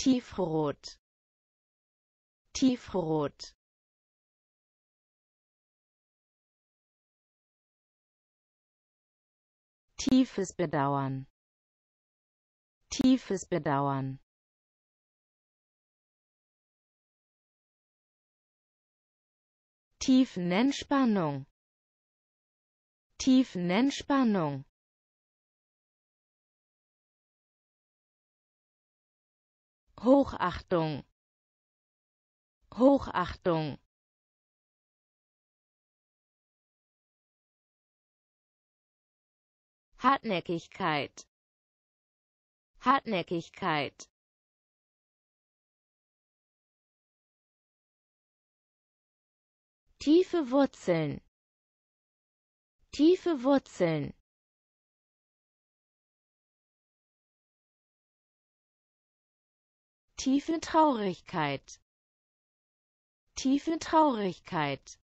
tiefrot tiefrot tiefes Bedauern tiefes Bedauern Tiefenentspannung Tiefenentspannung Hochachtung Hochachtung Hartnäckigkeit Hartnäckigkeit Tiefe Wurzeln Tiefe Wurzeln tiefe Traurigkeit, tiefe Traurigkeit.